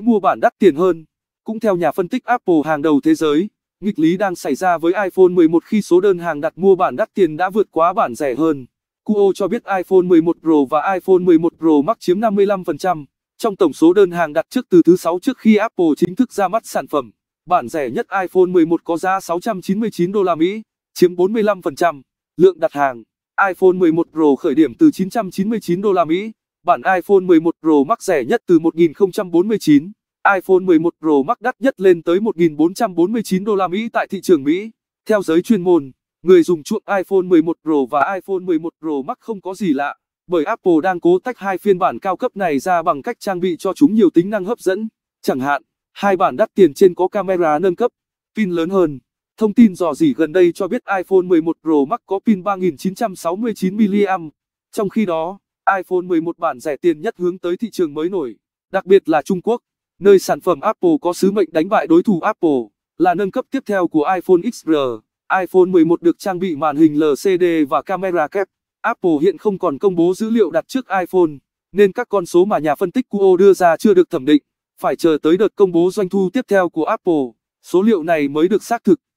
mua bản đắt tiền hơn. Cũng theo nhà phân tích Apple hàng đầu thế giới, nghịch lý đang xảy ra với iPhone 11 khi số đơn hàng đặt mua bản đắt tiền đã vượt quá bản rẻ hơn. Cuo cho biết iPhone 11 Pro và iPhone 11 Pro Max chiếm 55% trong tổng số đơn hàng đặt trước từ thứ sáu trước khi Apple chính thức ra mắt sản phẩm. Bản rẻ nhất iPhone 11 có giá 699 đô la Mỹ, chiếm 45%. Lượng đặt hàng iPhone 11 Pro khởi điểm từ 999 đô la Mỹ bản iPhone 11 Pro Max rẻ nhất từ 1049, iPhone 11 Pro Max đắt nhất lên tới 1449 đô la Mỹ tại thị trường Mỹ. Theo giới chuyên môn, người dùng chuộng iPhone 11 Pro và iPhone 11 Pro Max không có gì lạ, bởi Apple đang cố tách hai phiên bản cao cấp này ra bằng cách trang bị cho chúng nhiều tính năng hấp dẫn. Chẳng hạn, hai bản đắt tiền trên có camera nâng cấp, pin lớn hơn. Thông tin dò dỉ gần đây cho biết iPhone 11 Pro Max có pin 3969 mAh. Trong khi đó, iPhone 11 bản rẻ tiền nhất hướng tới thị trường mới nổi, đặc biệt là Trung Quốc, nơi sản phẩm Apple có sứ mệnh đánh bại đối thủ Apple, là nâng cấp tiếp theo của iPhone XR. iPhone 11 được trang bị màn hình LCD và camera kép. Apple hiện không còn công bố dữ liệu đặt trước iPhone, nên các con số mà nhà phân tích Kuo đưa ra chưa được thẩm định, phải chờ tới đợt công bố doanh thu tiếp theo của Apple, số liệu này mới được xác thực.